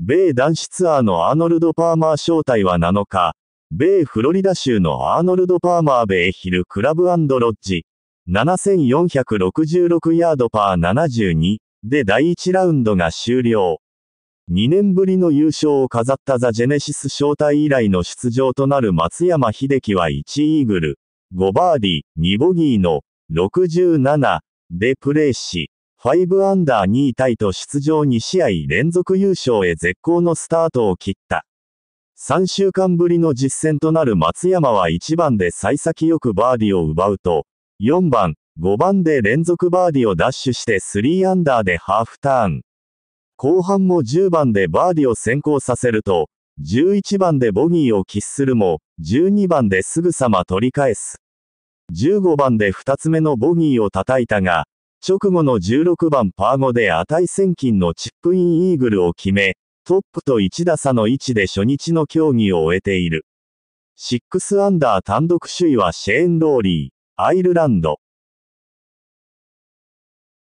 米男子ツアーのアーノルド・パーマー招待は7日、米フロリダ州のアーノルド・パーマーベイヒルクラブロッジ、7466ヤードパー72で第1ラウンドが終了。2年ぶりの優勝を飾ったザ・ジェネシス招待以来の出場となる松山秀樹は1イーグル、5バーディー、2ボギーの67でプレーし、5アンダー2位タイと出場2試合連続優勝へ絶好のスタートを切った。3週間ぶりの実戦となる松山は1番で幸先よくバーディを奪うと、4番、5番で連続バーディをダッシュして3アンダーでハーフターン。後半も10番でバーディを先行させると、11番でボギーを喫するも、12番ですぐさま取り返す。15番で2つ目のボギーを叩いたが、直後の16番パー5で値千金のチップインイーグルを決め、トップと1打差の位置で初日の競技を終えている。6アンダー単独首位はシェーン・ローリー、アイルランド。